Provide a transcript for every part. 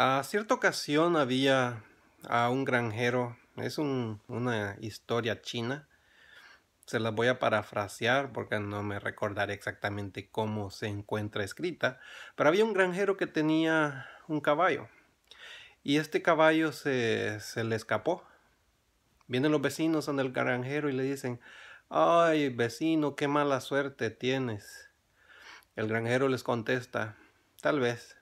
A cierta ocasión había a un granjero, es una historia china, se la voy a parafrasear porque no me recordaré exactamente cómo se encuentra escrita, pero había un granjero que tenía un caballo y este caballo se, le escapó. Vienen los vecinos donde el granjero y le dicen, ay vecino, qué mala suerte tienes. El granjero les contesta, tal vez,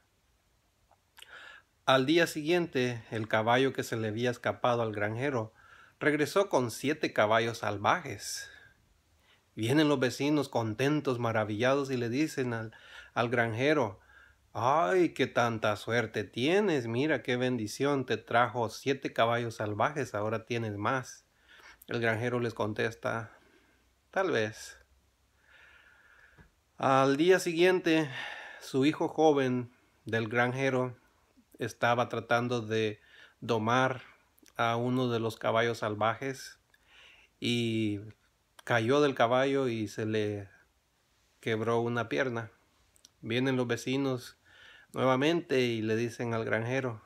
al día siguiente, el caballo que se le había escapado al granjero regresó con siete caballos salvajes. Vienen los vecinos contentos, maravillados, y le dicen al, al granjero, ¡Ay, qué tanta suerte tienes! Mira qué bendición, te trajo siete caballos salvajes, ahora tienes más. El granjero les contesta, tal vez. Al día siguiente, su hijo joven del granjero estaba tratando de domar a uno de los caballos salvajes y cayó del caballo y se le quebró una pierna. Vienen los vecinos nuevamente y le dicen al granjero,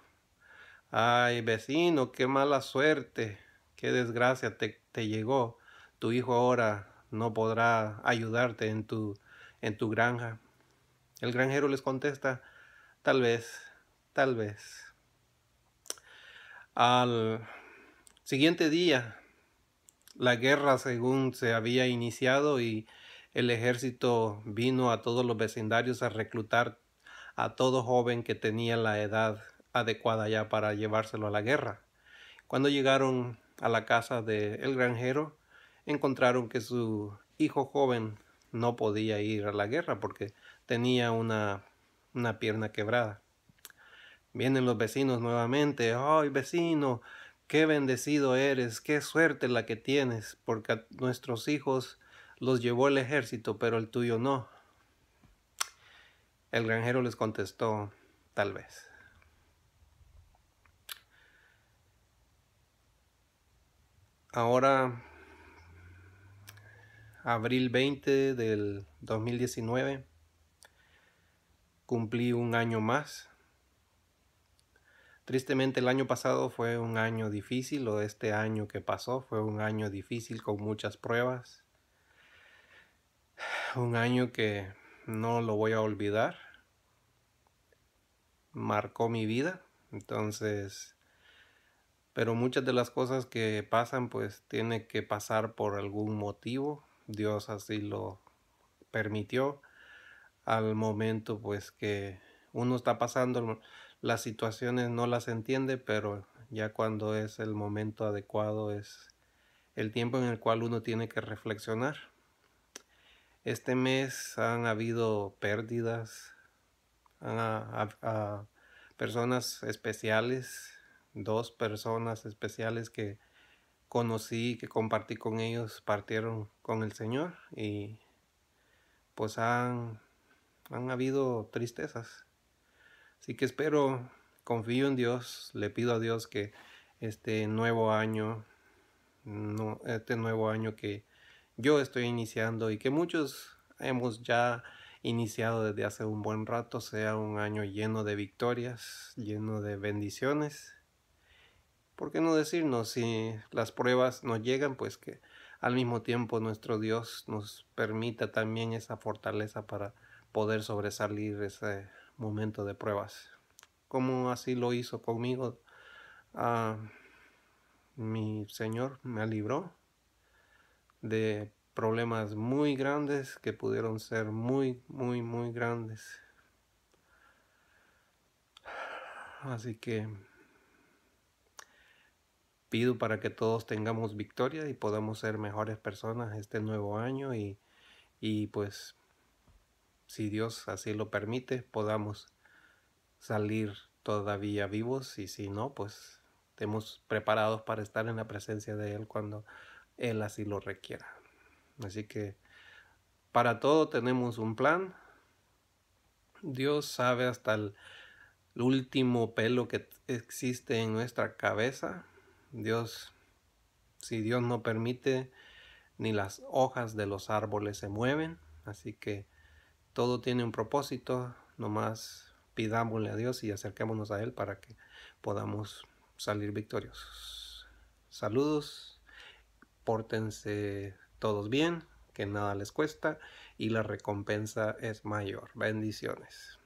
ay vecino, qué mala suerte, qué desgracia te, llegó, tu hijo ahora no podrá ayudarte en tu, en tu granja. El granjero les contesta, tal vez tal vez. Al siguiente día, la guerra según se había iniciado y el ejército vino a todos los vecindarios a reclutar a todo joven que tenía la edad adecuada ya para llevárselo a la guerra. Cuando llegaron a la casa del granjero, encontraron que su hijo joven no podía ir a la guerra porque tenía una pierna quebrada. Vienen los vecinos nuevamente. ¡Ay, vecino! ¡Qué bendecido eres! ¡Qué suerte la que tienes! Porque a nuestros hijos los llevó el ejército, pero el tuyo no. El granjero les contestó, tal vez. Ahora, abril 20 del 2019, cumplí un año más Tristemente el año pasado fue un año difícil o este año que pasó fue un año difícil con muchas pruebas. Un año que no lo voy a olvidar. Marcó mi vida. Entonces, pero muchas de las cosas que pasan pues tiene que pasar por algún motivo. Dios así lo permitió al momento pues que uno está pasando las situaciones no las entiende, pero ya cuando es el momento adecuado es el tiempo en el cual uno tiene que reflexionar. Este mes han habido pérdidas a, personas especiales, dos personas especiales que conocí, que compartí con ellos, partieron con el Señor y pues han, han habido tristezas. Así que espero, confío en Dios, le pido a Dios que este nuevo año, este nuevo año que yo estoy iniciando y que muchos hemos ya iniciado desde hace un buen rato sea un año lleno de victorias, lleno de bendiciones. ¿Por qué no decirnos si las pruebas nos llegan, pues que al mismo tiempo nuestro Dios nos permita también esa fortaleza para poder sobresalir ese Momento de pruebas, como así lo hizo conmigo. Ah, mi Señor me libró de problemas muy grandes que pudieron ser muy, muy, muy grandes. Así que pido para que todos tengamos victoria y podamos ser mejores personas este nuevo año y, y pues si Dios así lo permite, podamos salir todavía vivos y si no, pues estemos preparados para estar en la presencia de Él cuando Él así lo requiera. Así que para todo tenemos un plan. Dios sabe hasta el, el último pelo que existe en nuestra cabeza. Dios, si Dios no permite, ni las hojas de los árboles se mueven. Así que todo tiene un propósito, nomás pidámosle a Dios y acerquémonos a Él para que podamos salir victoriosos. Saludos, pórtense todos bien, que nada les cuesta y la recompensa es mayor. Bendiciones.